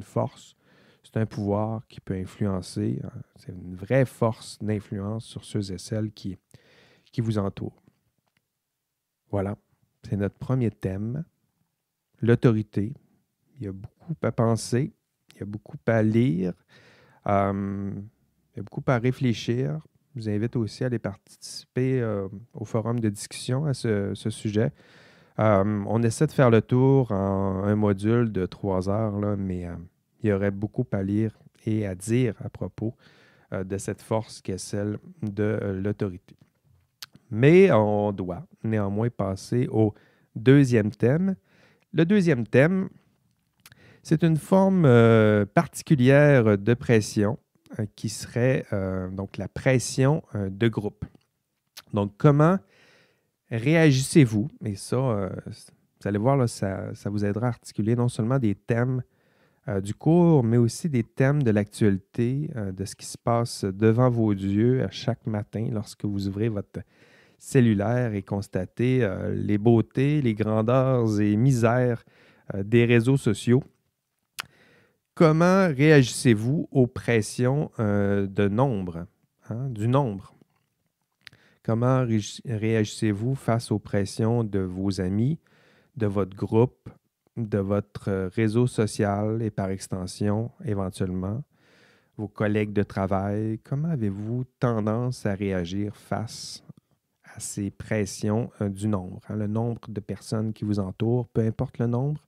force, c'est un pouvoir qui peut influencer. Hein, c'est une vraie force d'influence sur ceux et celles qui, qui vous entourent. Voilà, c'est notre premier thème l'autorité. Il y a beaucoup à penser, il y a beaucoup à lire, euh, il y a beaucoup à réfléchir. Je vous invite aussi à aller participer euh, au forum de discussion à ce, sujet. Euh, on essaie de faire le tour en un module de trois heures, mais il y aurait beaucoup à lire et à dire à propos de cette force qui est celle de l'autorité. Mais on doit néanmoins passer au deuxième thème, le deuxième thème, c'est une forme euh, particulière de pression euh, qui serait euh, donc la pression de groupe. Donc, comment réagissez-vous? Et ça, vous allez voir, là, ça, ça, vous aidera à articuler non seulement des thèmes du cours, mais aussi des thèmes de l'actualité, de ce qui se passe devant vos yeux chaque matin lorsque vous ouvrez votre, cellulaire et constater euh, les beautés, les grandeurs et misères euh, des réseaux sociaux. Comment réagissez-vous aux pressions euh, de nombre, hein, du nombre? Comment réagissez-vous face aux pressions de vos amis, de votre groupe, de votre réseau social et par extension éventuellement, vos collègues de travail, comment avez-vous tendance à réagir face ces pressions euh, du nombre, hein. le nombre de personnes qui vous entourent, peu importe le nombre.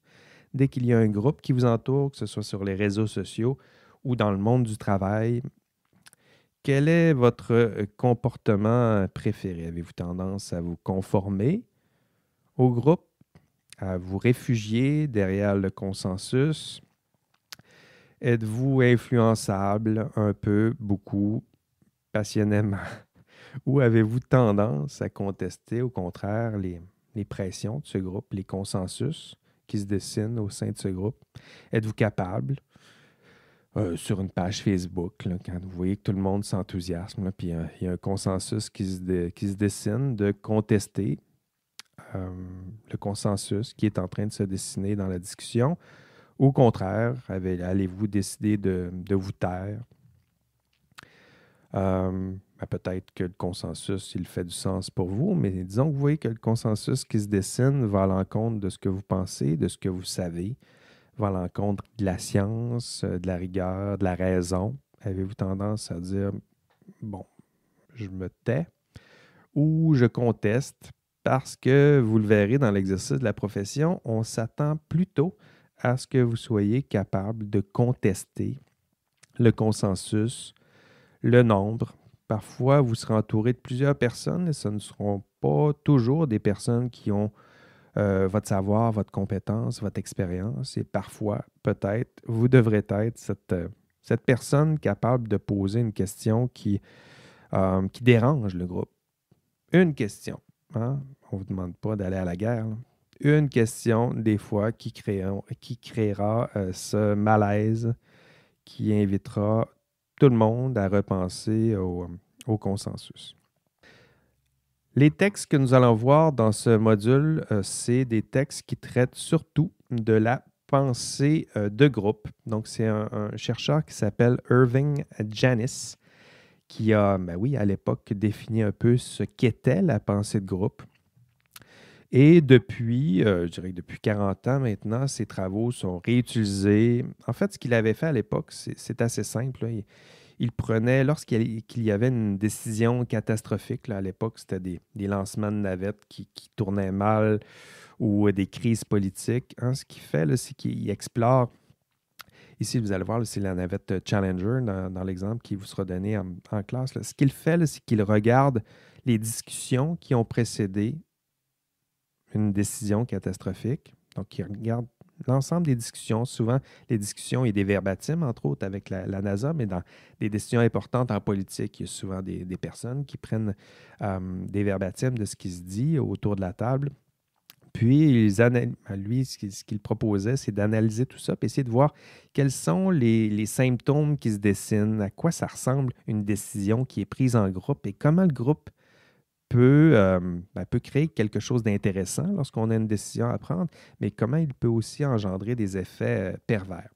Dès qu'il y a un groupe qui vous entoure, que ce soit sur les réseaux sociaux ou dans le monde du travail, quel est votre euh, comportement préféré? Avez-vous tendance à vous conformer au groupe, à vous réfugier derrière le consensus? Êtes-vous influençable un peu, beaucoup, passionnément? Ou avez-vous tendance à contester, au contraire, les, pressions de ce groupe, les consensus qui se dessinent au sein de ce groupe? Êtes-vous capable, euh, sur une page Facebook, quand vous voyez que tout le monde s'enthousiasme, puis euh, il y a un consensus qui se, dessine, de contester euh, le consensus qui est en train de se dessiner dans la discussion? Au contraire, allez-vous décider de, de vous taire? Ben, peut-être que le consensus, il fait du sens pour vous, mais disons que vous voyez que le consensus qui se dessine va à l'encontre de ce que vous pensez, de ce que vous savez, va à l'encontre de la science, euh, de la rigueur, de la raison. Avez-vous tendance à dire, bon, je me tais ou je conteste parce que vous le verrez dans l'exercice de la profession, on s'attend plutôt à ce que vous soyez capable de contester le consensus, le nombre, parfois, vous serez entouré de plusieurs personnes et ce ne seront pas toujours des personnes qui ont euh, votre savoir, votre compétence, votre expérience. Et parfois, peut-être, vous devrez être cette, euh, cette, personne capable de poser une question qui, euh, qui dérange le groupe. Une question. Hein? On ne vous demande pas d'aller à la guerre. Une question, des fois, qui, créera, qui créera ce malaise qui invitera tout le monde à repenser euh, au, consensus. Les textes que nous allons voir dans ce module, euh, c'est des textes qui traitent surtout de la pensée euh, de groupe. Donc, c'est un, chercheur qui s'appelle Irving Janis qui a, bah oui, à l'époque, défini un peu ce qu'était la pensée de groupe. Et depuis, euh, je dirais que depuis 40 ans maintenant, ses travaux sont réutilisés. En fait, ce qu'il avait fait à l'époque, c'est assez simple. Hein. Il, prenait, lorsqu'il y avait une décision catastrophique, à l'époque, c'était des, des, lancements de navettes qui, tournaient mal ou euh, des crises politiques. Hein. Ce qu'il fait, c'est qu'il explore Ici, vous allez voir, c'est la navette Challenger dans, l'exemple qui vous sera donné en, classe. Ce qu'il fait, c'est qu'il regarde les discussions qui ont précédé une décision catastrophique. Donc, il regarde l'ensemble des discussions, souvent les discussions et des verbatims, entre autres, avec la, NASA, mais dans des décisions importantes en politique, il y a souvent des, personnes qui prennent euh, des verbatimes de ce qui se dit autour de la table. Puis, ils ben, lui, ce qu'il proposait, c'est d'analyser tout ça, puis essayer de voir quels sont les, symptômes qui se dessinent, à quoi ça ressemble une décision qui est prise en groupe et comment le groupe peut, euh, ben, peut créer quelque chose d'intéressant lorsqu'on a une décision à prendre, mais comment il peut aussi engendrer des effets euh, pervers.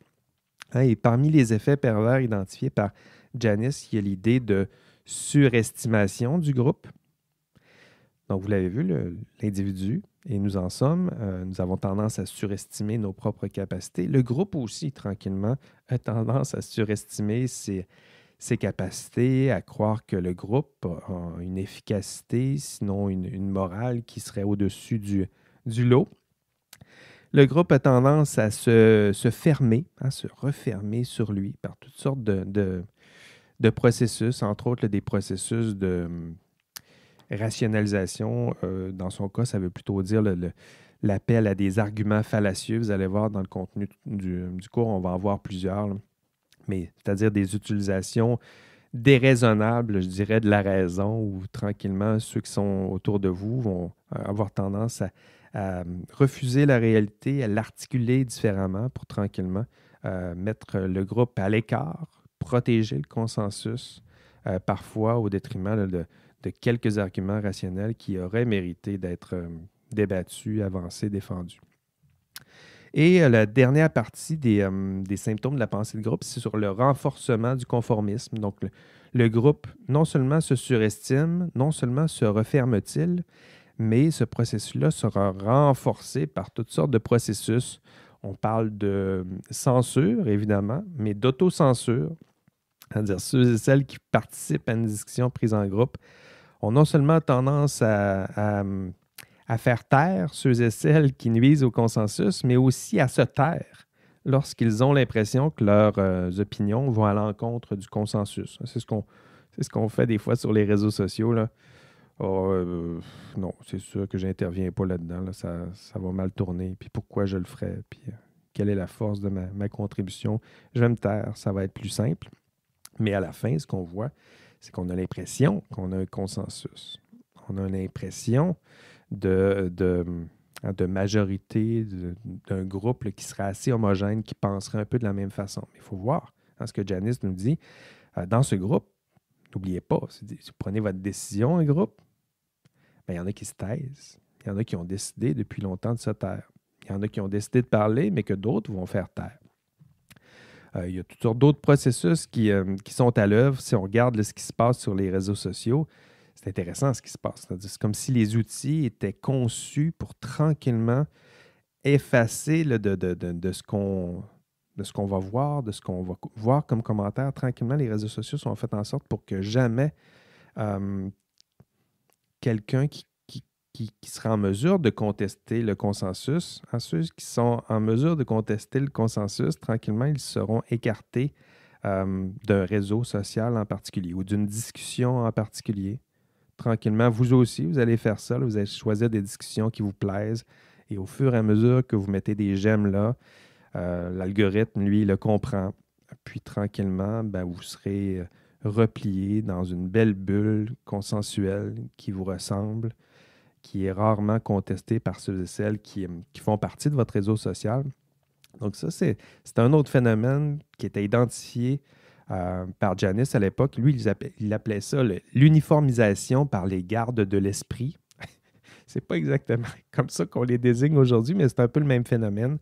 Hein, et parmi les effets pervers identifiés par Janice, il y a l'idée de surestimation du groupe. Donc, vous l'avez vu, l'individu, et nous en sommes, euh, nous avons tendance à surestimer nos propres capacités. Le groupe aussi, tranquillement, a tendance à surestimer ses, ses capacités, à croire que le groupe a une efficacité, sinon une, morale qui serait au-dessus du, du lot. Le groupe a tendance à se, fermer, à se refermer sur lui par toutes sortes de, de, processus, entre autres des processus de hum, rationalisation. Euh, dans son cas, ça veut plutôt dire l'appel à des arguments fallacieux. Vous allez voir dans le contenu du, du cours, on va en voir plusieurs mais c'est-à-dire des utilisations déraisonnables, je dirais, de la raison, où tranquillement, ceux qui sont autour de vous vont euh, avoir tendance à, euh, refuser la réalité, à l'articuler différemment pour tranquillement euh, mettre le groupe à l'écart, protéger le consensus, parfois au détriment de, quelques arguments rationnels qui auraient mérité d'être débattus, avancés, défendus. Et euh, la dernière partie euh, des, symptômes de la pensée de groupe, c'est sur le renforcement du conformisme. Donc, le, groupe non seulement se surestime, non seulement se referme-t-il, mais ce processus-là sera renforcé par toutes sortes de processus. On parle de euh, censure, évidemment, mais d'autocensure, c'est-à-dire ceux et celles qui participent à une discussion prise en groupe ont non seulement tendance à à faire taire ceux et celles qui nuisent au consensus, mais aussi à se taire lorsqu'ils ont l'impression que leurs euh, opinions vont à l'encontre du consensus. C'est ce qu'on ce fait des fois sur les réseaux sociaux. Là. Ah, euh, non, c'est sûr que j'interviens pas là-dedans. Ça, va mal tourner. Puis pourquoi je le ferais? Puis euh, quelle est la force de ma, ma contribution? Je vais me taire. Ça va être plus simple. Mais à la fin, ce qu'on voit, c'est qu'on a l'impression qu'on a un consensus. On a l'impression de, majorité d'un groupe qui serait assez homogène, qui penserait un peu de la même façon. Mais il faut voir hein, ce que Janice nous dit. Euh, dans ce groupe, n'oubliez pas, si vous prenez votre décision un groupe, ben, il y en a qui se taisent. Il y en a qui ont décidé depuis longtemps de se taire. Il y en a qui ont décidé de parler, mais que d'autres vont faire taire. Euh, il y a toutes sortes d'autres processus qui, euh, sont à l'œuvre. Si on regarde ce qui se passe sur les réseaux sociaux, c'est intéressant ce qui se passe. C'est comme si les outils étaient conçus pour tranquillement effacer de, ce qu'on de ce qu'on va voir, de ce qu'on va voir comme commentaire. Tranquillement, les réseaux sociaux sont faits en sorte pour que jamais quelqu'un qui, qui, sera en mesure de contester le consensus, hein, ceux qui sont en mesure de contester le consensus, tranquillement, ils seront écartés d'un réseau social en particulier ou d'une discussion en particulier tranquillement, vous aussi, vous allez faire ça. vous allez choisir des discussions qui vous plaisent. Et au fur et à mesure que vous mettez des j'aime là, euh, l'algorithme, lui, le comprend. Puis tranquillement, ben, vous serez euh, replié dans une belle bulle consensuelle qui vous ressemble, qui est rarement contestée par ceux et celles qui, euh, qui font partie de votre réseau social. Donc ça, c'est un autre phénomène qui est identifié euh, par Janice à l'époque. Lui, il appelait, appelait ça l'uniformisation par les gardes de l'esprit. *laughs* c'est pas exactement *laughs* comme ça qu'on les désigne aujourd'hui, mais c'est un peu le même phénomène.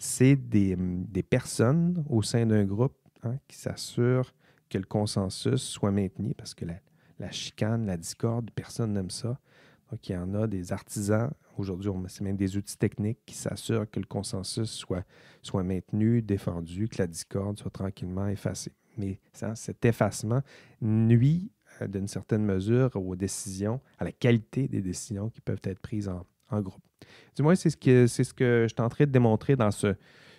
C'est des, personnes au sein d'un groupe hein, qui s'assurent que le consensus soit maintenu parce que la, chicane, la discorde, personne n'aime ça. Donc, il y en a des artisans, aujourd'hui, c'est même des outils techniques qui s'assurent que le consensus soit, soit maintenu, défendu, que la discorde soit tranquillement effacée mais ça, cet effacement nuit euh, d'une certaine mesure aux décisions, à la qualité des décisions qui peuvent être prises en, groupe. Du moins, c'est ce que, c'est ce que je tenterai de démontrer dans ce,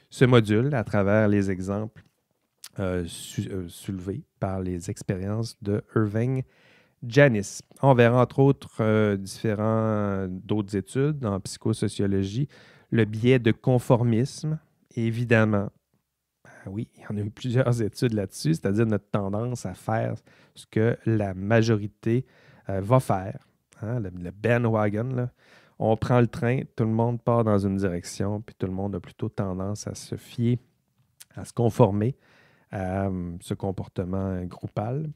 ce module à travers les exemples euh, euh, soulevés par les expériences de Irving Janis. On verra entre autres différents d'autres études en psychosociologie, le biais de conformisme, évidemment, ah oui, il y en a eu plusieurs *laughs* études là-dessus, c'est-à-dire notre tendance à faire ce que la majorité euh, va faire, hein, le, bandwagon. On prend le train, tout le monde part dans une direction, puis tout le monde a plutôt tendance à se fier, à se conformer à hum, ce comportement groupal.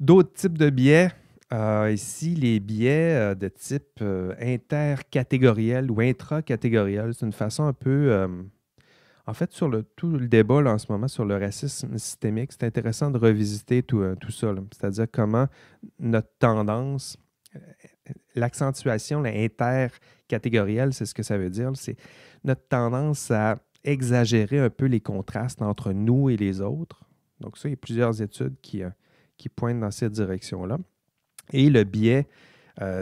D'autres types de biais, euh, ici, les biais euh, de type intercatégoriel ou intracatégoriel, c'est une façon un peu hum, en fait, sur tout le débat en ce moment sur le racisme systémique, c'est intéressant de revisiter tout, euh, ça. C'est-à-dire comment notre tendance, euh, l'accentuation intercatégorielle, c'est ce que ça veut dire. C'est notre tendance à exagérer un peu les contrastes entre nous et les autres. Donc ça, il y a plusieurs études qui, euh, pointent dans cette direction-là. Et le biais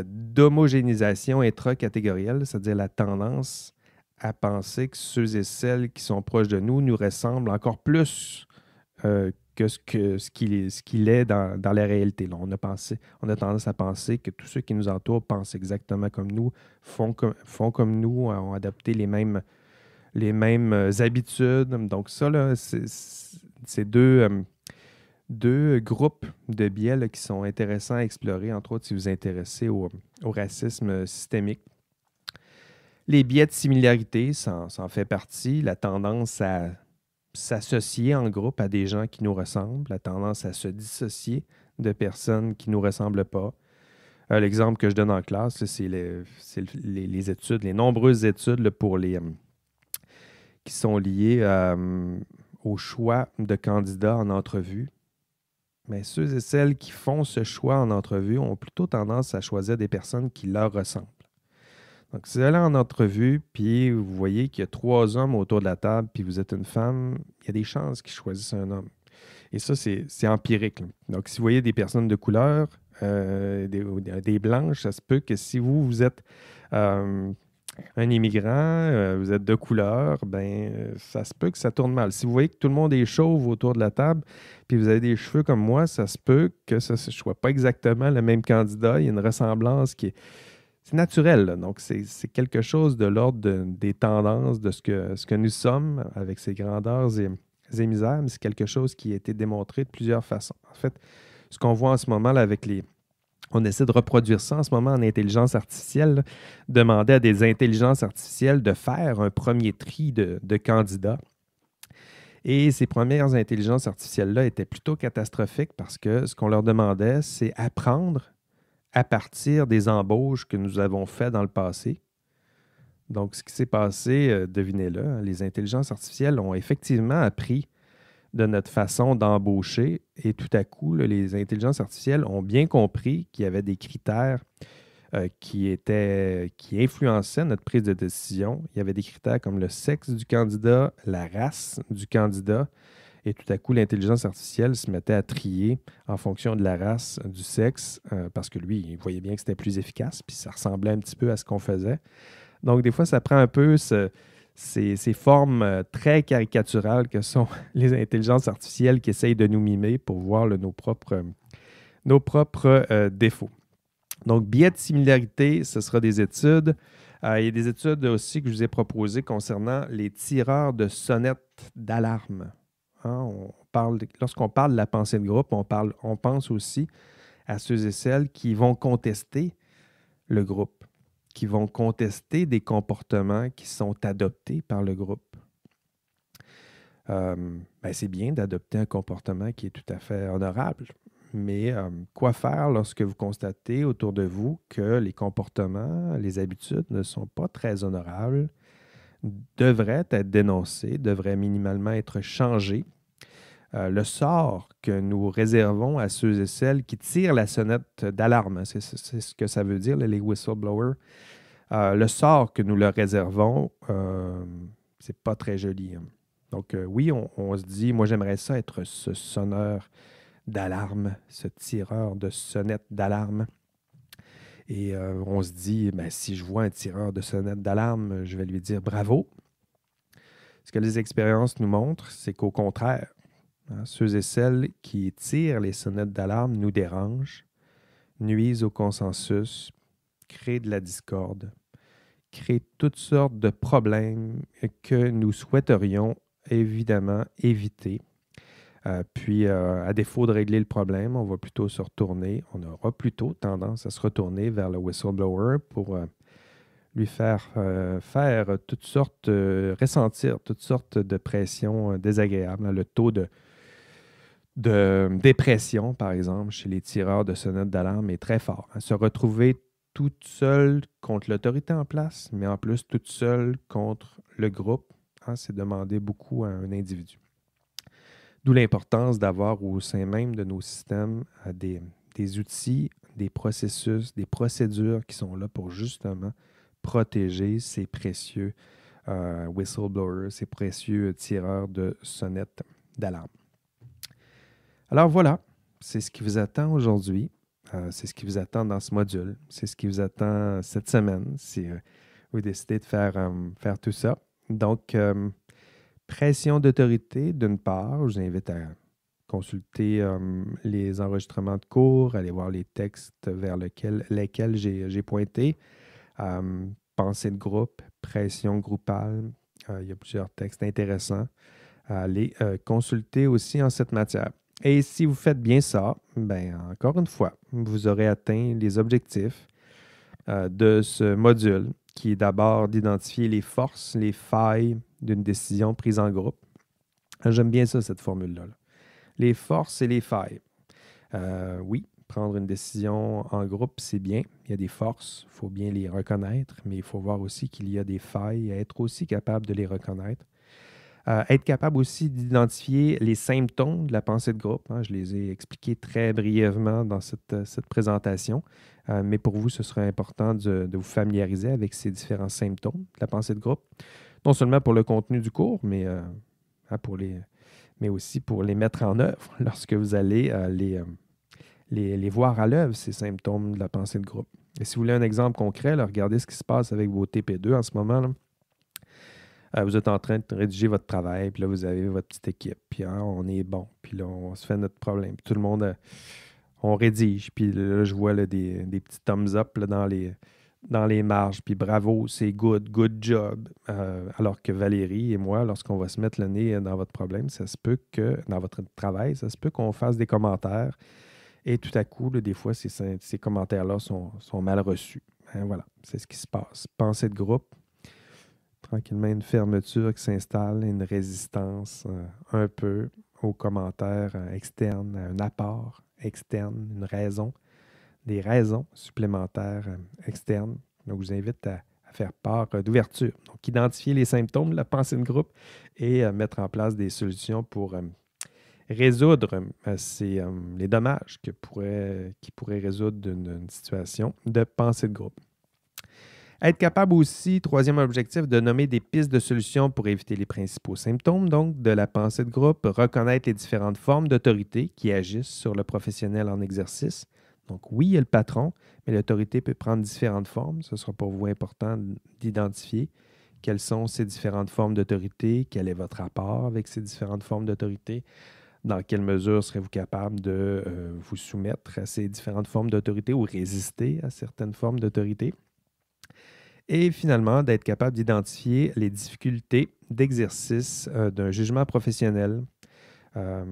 d'homogénéisation intracatégorielle, c'est-à-dire la tendance à penser que ceux et celles qui sont proches de nous nous ressemblent encore plus euh, que ce qu'il ce qu'il est, dans, dans, la réalité. on, a pensé, on a tendance à penser que tous ceux qui nous entourent pensent exactement comme nous, font, font comme nous, ont adopté les mêmes, les mêmes euh, habitudes. Donc ça, c'est deux, euh, deux groupes de biais qui sont intéressants à explorer, entre autres si vous vous intéressez au, au racisme systémique. Les biais de similarité, ça en, fait partie. La tendance à s'associer en groupe à des gens qui nous ressemblent, la tendance à se dissocier de personnes qui ne nous ressemblent pas. Euh, l'exemple que je donne en classe, c'est les, études, les nombreuses études pour les, hum, qui sont liées hum, au choix de candidats en entrevue. Mais ceux et celles qui font ce choix en entrevue ont plutôt tendance à choisir des personnes qui leur ressemblent. Donc, si vous allez en entrevue, puis vous voyez qu'il y a trois hommes autour de la table, puis vous êtes une femme, il y a des chances qu'ils choisissent un homme. Et ça, c'est empirique. Donc, si vous voyez des personnes de couleur, euh, des, blanches, ça se peut que si vous, vous êtes euh, un immigrant, euh, vous êtes de couleur, ben ça se peut que ça tourne mal. Si vous voyez que tout le monde est chauve autour de la table, puis vous avez des cheveux comme moi, ça se peut que ça ne soit pas exactement le même candidat. Il y a une ressemblance qui est c'est naturel. Donc, c'est quelque chose de l'ordre des tendances de ce que, ce que nous sommes avec ces grandeurs et, ces misères, mais c'est quelque chose qui a été démontré de plusieurs façons. En fait, ce qu'on voit en ce moment avec les. On essaie de reproduire ça en ce moment en intelligence artificielle, demander à des intelligences artificielles de faire un premier tri de candidats. Et ces premières intelligences artificielles-là étaient plutôt catastrophiques parce que ce qu'on leur demandait, c'est apprendre à partir des embauches que nous avons faites dans le passé. Donc, ce qui s'est passé, euh, devinez-le, hein, les intelligences artificielles ont effectivement appris de notre façon d'embaucher et tout à coup, les intelligences artificielles ont bien compris qu'il y avait des critères euh, qui, qui influençaient notre prise de décision. Il y avait des critères comme le sexe du candidat, la race du candidat, et tout à coup, l'intelligence artificielle se mettait à trier en fonction de la race, du sexe, euh, parce que lui, il voyait bien que c'était plus efficace, puis ça ressemblait un petit peu à ce qu'on faisait. Donc, des fois, ça prend un peu ces, formes euh, très caricaturales que sont *laughs* les intelligences artificielles qui essayent de nous mimer pour voir nos propres, euh, défauts. Donc, biais de similarité, ce sera des études. il y a des études aussi que je vous ai proposées concernant les tireurs de sonnettes d'alarme. Hein, lorsqu'on parle de la pensée de groupe, on, pense aussi à ceux et celles qui vont contester le groupe, qui vont contester des comportements qui sont adoptés par le groupe. Euh, ben, c'est bien d'adopter un comportement qui est tout à fait honorable, mais euh, quoi faire lorsque vous constatez autour de vous que les comportements, les habitudes ne sont pas très honorables, devrait être dénoncé, devrait minimalement être changé. Euh, le sort que nous réservons à ceux et celles qui tirent la sonnette d'alarme, hein, c'est ce que ça veut dire, les whistleblowers. Euh, le sort que nous leur réservons, euh, c'est pas très joli. Hein. Donc euh, oui, on, on, se dit, moi j'aimerais ça être ce sonneur d'alarme, ce tireur de sonnette d'alarme. Et euh, on se dit, ben, si je vois un tireur de sonnette d'alarme, je vais lui dire bravo. Ce que les expériences nous montrent, c'est qu'au contraire, hein, ceux et celles qui tirent les sonnettes d'alarme nous dérangent, nuisent au consensus, créent de la discorde, créent toutes sortes de problèmes que nous souhaiterions évidemment éviter euh, puis, euh, à défaut de régler le problème, on va plutôt se retourner, on aura plutôt tendance à se retourner vers le whistleblower pour euh, lui faire faire toutes sortes, ressentir toutes sortes de pressions désagréables. Hein, le taux de, dépression, par exemple, chez les tireurs de sonnettes d'alarme est très fort. Hein. Se retrouver toute seule contre l'autorité en place, mais en plus toute seule contre le groupe, hein, c'est demander beaucoup à un individu l'importance d'avoir au sein même de nos systèmes euh, des, outils, des processus, des procédures qui sont là pour justement protéger ces précieux euh, whistleblowers, ces précieux tireurs de sonnettes d'alarme. Alors voilà, c'est ce qui vous attend aujourd'hui. Euh, c'est ce qui vous attend dans ce module. C'est ce qui vous attend cette semaine si vous décidez de faire, faire tout ça. Donc, Pression d'autorité, d'une part, je vous invite à consulter euh, les enregistrements de cours, aller voir les textes vers lesquels j'ai pointé. Euh, pensée de groupe, pression groupale, euh, il y a plusieurs textes intéressants à consulter aussi en cette matière. Et si vous faites bien ça, ben, encore une fois, vous aurez atteint les objectifs de ce module qui est d'abord d'identifier les forces, les failles d'une décision prise en groupe. J'aime bien ça, cette formule-là. Les forces et les failles. Euh, oui, prendre une décision en groupe, c'est bien. Il y a des forces, il faut bien les reconnaître, mais il faut voir aussi qu'il y a des failles, être aussi capable de les reconnaître. Euh, être capable aussi d'identifier les symptômes de la pensée de groupe. Hein. je les ai expliqués très brièvement dans cette, cette présentation, euh, mais pour vous, ce serait important de, vous familiariser avec ces différents symptômes de la pensée de groupe, non seulement pour le contenu du cours, mais, euh, hein, pour les, mais aussi pour les mettre en œuvre *laughs* lorsque vous allez euh, les, voir à l'œuvre, ces symptômes de la pensée de groupe. Et si vous voulez un exemple concret, regardez ce qui se passe avec vos TP2 en ce moment. vous êtes en train de rédiger votre travail, puis là, vous avez votre petite équipe, puis hein, on est bon, puis là, on se fait notre problème. Tout le monde, on rédige. Puis là, je vois des, petits thumbs up dans, les, dans les marges. Puis bravo, c'est good, good job. Euh, alors que Valérie et moi, lorsqu'on va se mettre le nez dans votre problème, ça se peut que, dans votre travail, ça se peut qu'on fasse des commentaires. Et tout à coup, des fois, ces, ces commentaires-là sont, mal reçus. Hein, voilà, c'est ce qui se passe. Pensée de groupe, tranquillement une fermeture qui s'installe, une résistance euh, un peu aux commentaires euh, externes, à un apport externe, une raison, des raisons supplémentaires euh, externes. Donc, je vous invite à, faire part euh, d'ouverture. Donc, identifier les symptômes, la pensée de groupe et euh, mettre en place des solutions pour résoudre les dommages que pourrait, qui pourraient résoudre d'une situation de pensée de groupe. Être capable aussi, troisième objectif, de nommer des pistes de solutions pour éviter les principaux symptômes, donc de la pensée de groupe, reconnaître les différentes formes d'autorité qui agissent sur le professionnel en exercice. Donc oui, il y a le patron, mais l'autorité peut prendre différentes formes. Ce sera pour vous important d'identifier quelles sont ces différentes formes d'autorité, quel est votre rapport avec ces différentes formes d'autorité, dans quelle mesure serez-vous capable de euh, vous soumettre à ces différentes formes d'autorité ou résister à certaines formes d'autorité et finalement d'être capable d'identifier les difficultés d'exercice euh, d'un jugement professionnel euh,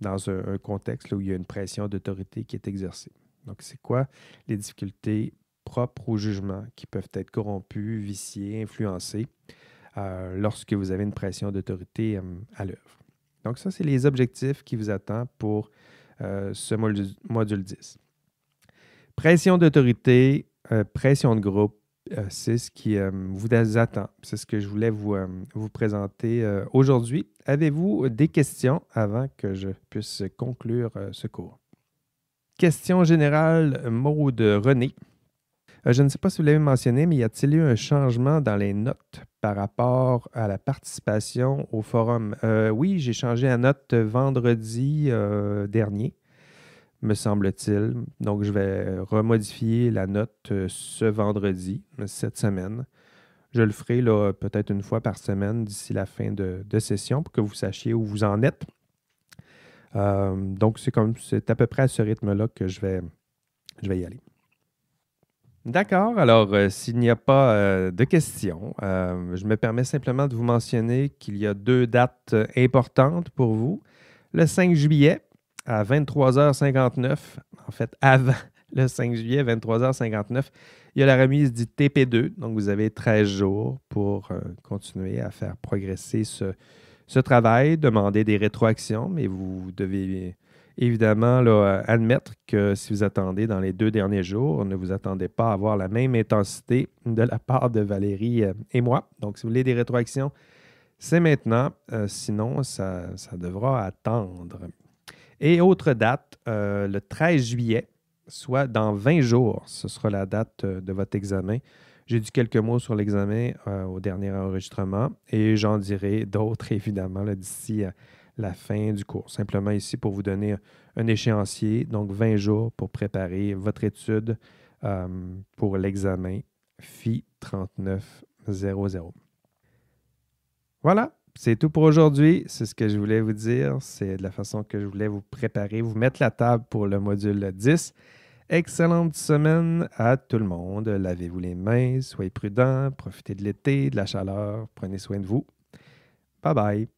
dans un, contexte où il y a une pression d'autorité qui est exercée. Donc, c'est quoi les difficultés propres au jugement qui peuvent être corrompues, viciées, influencées euh, lorsque vous avez une pression d'autorité à l'œuvre? Donc, ça, c'est les objectifs qui vous attendent pour ce module 10. Pression d'autorité, pression de groupe, euh, c'est ce qui euh, vous attend. C'est ce que je voulais vous, euh, présenter aujourd'hui. Avez-vous des questions avant que je puisse conclure ce cours? Question générale, mot de René. Je ne sais pas si vous l'avez mentionné, mais y a-t-il eu un changement dans les notes par rapport à la participation au forum? oui, j'ai changé la note vendredi dernier me semble-t-il. Donc, je vais remodifier la note euh, ce vendredi, cette semaine. Je le ferai peut-être une fois par semaine d'ici la fin de, session pour que vous sachiez où vous en êtes. Euh, donc, c'est, comme, c'est à peu près à ce rythme-là que je vais, je vais y aller. D'accord. Alors, euh, s'il n'y a pas de questions, je me permets simplement de vous mentionner qu'il y a deux dates importantes pour vous. Le 5 juillet, à 23h59, en fait avant le 5 juillet, 23h59, il y a la remise du TP2. Donc, vous avez 13 jours pour euh, continuer à faire progresser ce, travail, demander des rétroactions, mais vous devez évidemment admettre que si vous attendez dans les deux derniers jours, ne vous attendez pas à avoir la même intensité de la part de Valérie euh, et moi. Donc, si vous voulez des rétroactions, c'est maintenant. Euh, sinon, ça devra attendre. Et autre date, euh, le 13 juillet, soit dans 20 jours, ce sera la date euh, de votre examen. J'ai dit quelques mots sur l'examen euh, au dernier enregistrement et j'en dirai d'autres, *laughs* évidemment, d'ici la fin du cours. Simplement ici pour vous donner un échéancier, donc 20 jours pour préparer votre étude pour l'examen FI 3900. Voilà, c'est tout pour aujourd'hui. C'est ce que je voulais vous dire. C'est de la façon que je voulais vous préparer, vous mettre la table pour le module 10. Excellente semaine à tout le monde. Lavez-vous les mains, soyez prudents, profitez de l'été, de la chaleur, prenez soin de vous. Bye bye.